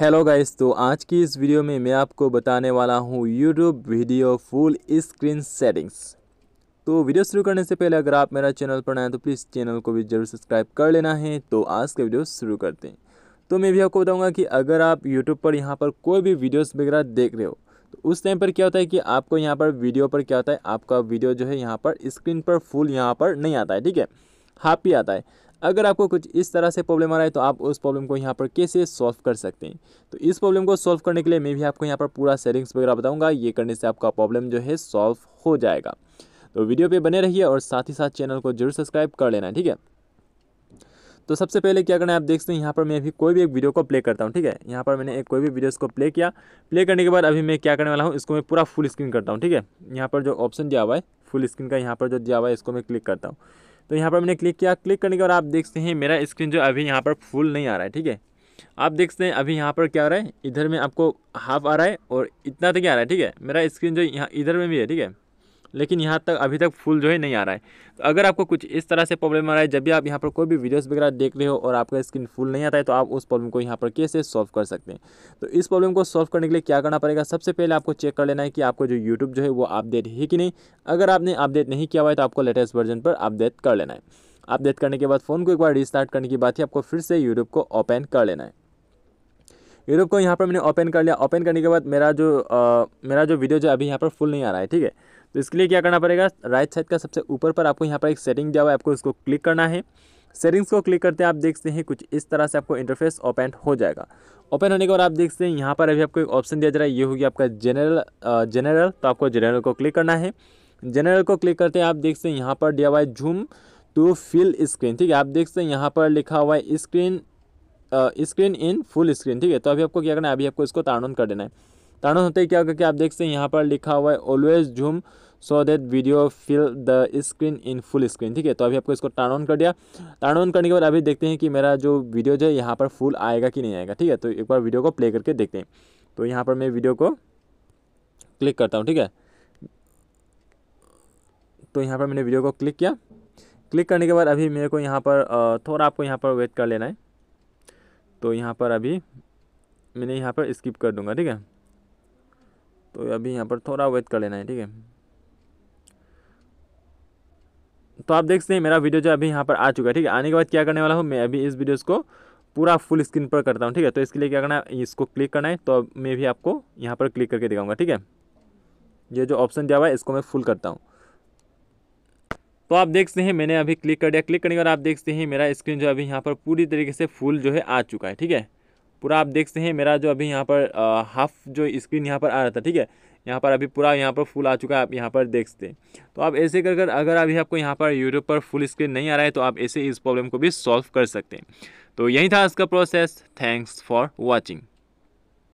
hello guys तो आज की इस वीडियो में मैं आपको बताने वाला हूँ YouTube video full screen settings तो वीडियो शुरू करने से पहले अगर आप मेरा चैनल पर नए तो प्लीज़ चैनल को भी जरूर सब्सक्राइब कर लेना है तो आज का वीडियो शुरू करते हैं तो मैं भी आपको बताऊँगा कि अगर आप यूट्यूब पर यहाँ पर कोई भी वीडियोज़ वगैरह देख रहे हो तो उस टाइम पर क्या होता है कि आपको यहाँ पर वीडियो पर क्या होता है आपका वीडियो जो है यहाँ पर स्क्रीन पर फुल यहाँ पर नहीं आता है ठीक है हाफ ही आता है अगर आपको कुछ इस तरह से प्रॉब्लम आ रहा है तो आप उस प्रॉब्लम को यहाँ पर कैसे सॉल्व कर सकते हैं तो इस प्रॉब्लम को सॉल्व करने के लिए मैं भी आपको यहाँ पर पूरा सेटिंग्स वगैरह बताऊँगा ये करने से आपका प्रॉब्लम जो है सॉल्व हो जाएगा तो वीडियो पर बने रहिए और साथ ही साथ चैनल को जरूर सब्सक्राइब कर लेना ठीक है तो सबसे पहले क्या करना है आप देख सकते हैं यहाँ पर मैं अभी कोई भी एक वीडियो को प्ले करता हूँ ठीक है यहाँ पर मैंने एक कोई भी वीडियो इसको प्ले किया प्ले करने के बाद अभी मैं क्या करने वाला हूँ इसको मैं पूरा फुल स्क्रीन करता हूँ ठीक है यहाँ पर जो ऑप्शन दिया हुआ है फुल स्क्रीन का यहाँ पर जो दिया हुआ है इसको मैं क्लिक करता हूँ तो यहाँ पर मैंने क्लिक किया क्लिक करने के बाद आप देखते हैं मेरा स्क्रीन जो अभी यहाँ पर फुल नहीं आ रहा है ठीक है आप देखते हैं अभी यहाँ पर क्या आ रहा है इधर में आपको हाफ आ रहा है और इतना तक आ रहा है ठीक है मेरा स्क्रीन जो यहाँ इधर में भी है ठीक है लेकिन यहाँ तक अभी तक फुल जो है नहीं आ रहा है तो अगर आपको कुछ इस तरह से प्रॉब्लम आ रहा है जब भी आप यहाँ पर कोई भी वीडियोस वगैरह देख रहे हो और आपका स्क्रीन फुल नहीं आता है तो आप उस प्रॉब्लम को यहाँ पर कैसे सॉल्व कर सकते हैं तो इस प्रॉब्लम को सॉल्व करने के लिए क्या करना पड़ेगा सबसे पहले आपको चेक कर लेना है कि आपको जो यूट्यूब जो है वो अपडेट है कि नहीं अगर आपने अपडेट नहीं किया हुआ है तो आपको लेटेस्ट वर्जन पर अपडेट कर लेना है अपडेट करने के बाद फ़ोन को एक बार रिस्टार्ट करने की बात ही आपको फिर से यूट्यूब को ओपन कर लेना है यूट्यूब को यहाँ पर मैंने ओपन कर लिया ओपन करने के बाद मेरा जो आ, मेरा जो वीडियो जो अभी यहाँ पर फुल नहीं आ रहा है ठीक है तो इसके लिए क्या करना पड़ेगा राइट साइड का सबसे ऊपर पर आपको यहाँ पर एक सेटिंग दिया हुआ है आपको इसको क्लिक करना है सेटिंग्स को क्लिक करते हैं आप देखते हैं कुछ इस तरह से आपको इंटरफेस ओपन हो जाएगा ओपन होने के बाद आप देखते हैं यहाँ पर अभी आपको एक ऑप्शन दिया जा रहा है ये होगी आपका जनरल जनरल तो आपको जनरल को क्लिक करना है जनरल को क्लिक करते हैं आप देखते हैं यहाँ पर दिया हुआ है झूम टू फिल स्क्रीन ठीक है आप देखते हैं यहाँ पर लिखा हुआ है screen screen in full screen ठीक है तो अभी आपको क्या करना है अभी आपको इसको टार्न कर देना है ताना होते क्या होगा कि आप देख सकते हैं यहाँ पर लिखा हुआ है always zoom so that video fill the screen in full screen ठीक है तो अभी आपको इसको टर्न ऑन कर दिया टर्न ऑन करने के बाद अभी देखते हैं कि मेरा जो वीडियो जो है यहाँ पर फुल आएगा कि नहीं आएगा ठीक है तो एक बार वीडियो को प्ले करके देखते हैं तो यहाँ पर मैं वीडियो को क्लिक करता हूँ ठीक है तो यहाँ पर मैंने वीडियो को क्लिक किया क्लिक करने के बाद अभी मेरे को यहाँ पर थोड़ा आपको यहाँ पर वेट कर लेना है तो यहाँ पर अभी मैंने यहाँ पर स्किप कर दूँगा ठीक है तो अभी यहाँ पर थोड़ा वेट कर लेना है ठीक है तो आप देख सकते हैं मेरा वीडियो जो अभी यहाँ पर आ चुका है ठीक है आने के बाद क्या करने वाला हूँ मैं अभी इस वीडियोस को पूरा फुल स्क्रीन पर करता हूँ ठीक है तो इसके लिए क्या करना है इसको क्लिक करना है तो मैं भी आपको यहाँ पर क्लिक करके दिखाऊंगा ठीक है ये जो ऑप्शन दिया हुआ है इसको मैं फुल करता हूँ तो आप देख सकते हैं मैंने अभी क्लिक कर दिया क्लिक करने के बाद आप देख सकते हैं मेरा स्क्रीन जो अभी यहाँ पर पूरी तरीके से फुल जो है आ चुका है ठीक है पूरा आप देखते हैं मेरा जो अभी यहाँ पर हाफ जो स्क्रीन यहाँ पर आ रहा था ठीक है यहाँ पर अभी पूरा यहाँ पर फुल आ चुका है आप यहाँ पर देख सकते हैं तो आप ऐसे कर कर अगर अभी आपको यहाँ पर यूट्यूब पर फुल स्क्रीन नहीं आ रहा है तो आप ऐसे इस प्रॉब्लम को भी सॉल्व कर सकते हैं तो यही था इसका प्रोसेस थैंक्स फॉर वॉचिंग